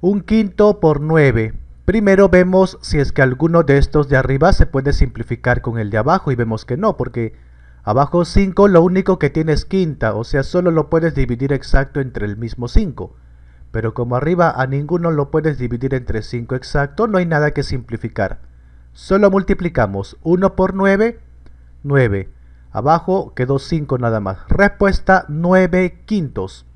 Un quinto por 9. Primero vemos si es que alguno de estos de arriba se puede simplificar con el de abajo y vemos que no, porque abajo 5 lo único que tiene es quinta, o sea solo lo puedes dividir exacto entre el mismo 5. Pero como arriba a ninguno lo puedes dividir entre 5 exacto, no hay nada que simplificar. Solo multiplicamos 1 por 9, 9. Abajo quedó 5 nada más. Respuesta 9 quintos.